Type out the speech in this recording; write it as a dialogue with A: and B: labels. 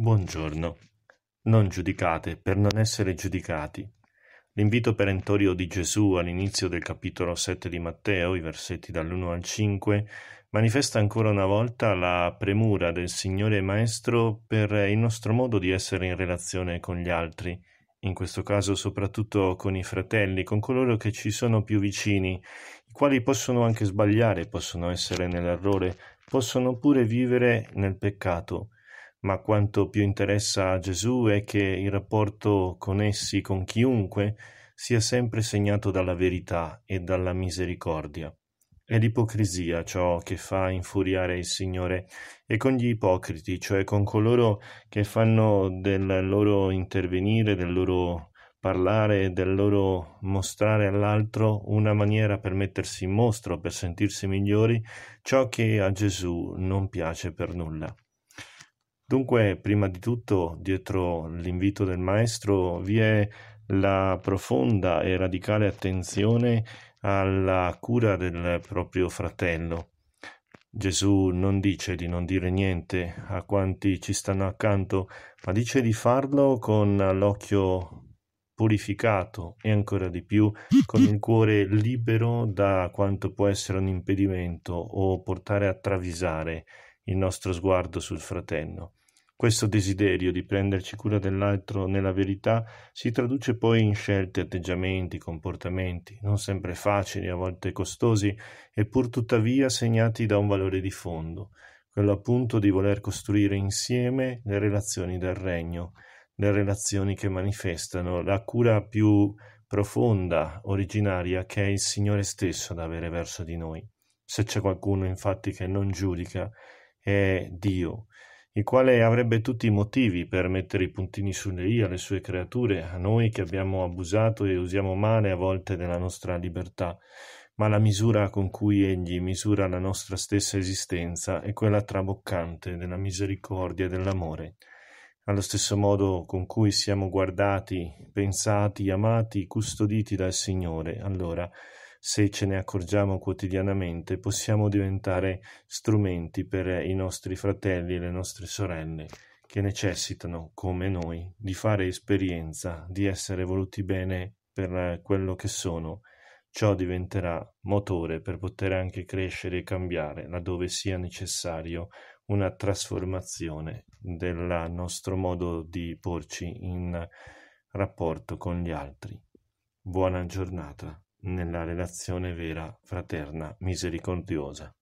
A: Buongiorno. Non giudicate per non essere giudicati. L'invito perentorio di Gesù all'inizio del capitolo 7 di Matteo, i versetti dall'1 al 5, manifesta ancora una volta la premura del Signore Maestro per il nostro modo di essere in relazione con gli altri, in questo caso soprattutto con i fratelli, con coloro che ci sono più vicini, i quali possono anche sbagliare, possono essere nell'errore, possono pure vivere nel peccato ma quanto più interessa a Gesù è che il rapporto con essi, con chiunque, sia sempre segnato dalla verità e dalla misericordia. È l'ipocrisia ciò che fa infuriare il Signore e con gli ipocriti, cioè con coloro che fanno del loro intervenire, del loro parlare del loro mostrare all'altro una maniera per mettersi in mostro, per sentirsi migliori, ciò che a Gesù non piace per nulla. Dunque, prima di tutto, dietro l'invito del maestro vi è la profonda e radicale attenzione alla cura del proprio fratello. Gesù non dice di non dire niente a quanti ci stanno accanto, ma dice di farlo con l'occhio purificato e ancora di più con il cuore libero da quanto può essere un impedimento o portare a travisare il nostro sguardo sul fratello. Questo desiderio di prenderci cura dell'altro nella verità si traduce poi in scelte, atteggiamenti, comportamenti, non sempre facili, a volte costosi, e pur tuttavia segnati da un valore di fondo, quello appunto di voler costruire insieme le relazioni del regno, le relazioni che manifestano la cura più profonda, originaria, che è il Signore stesso ad avere verso di noi. Se c'è qualcuno infatti che non giudica, è Dio, il quale avrebbe tutti i motivi per mettere i puntini sulle i alle sue creature, a noi che abbiamo abusato e usiamo male a volte della nostra libertà, ma la misura con cui egli misura la nostra stessa esistenza è quella traboccante della misericordia e dell'amore. Allo stesso modo con cui siamo guardati, pensati, amati, custoditi dal Signore, allora se ce ne accorgiamo quotidianamente, possiamo diventare strumenti per i nostri fratelli e le nostre sorelle che necessitano, come noi, di fare esperienza, di essere voluti bene per quello che sono. Ciò diventerà motore per poter anche crescere e cambiare laddove sia necessario una trasformazione del nostro modo di porci in rapporto con gli altri. Buona giornata nella relazione vera, fraterna, misericordiosa.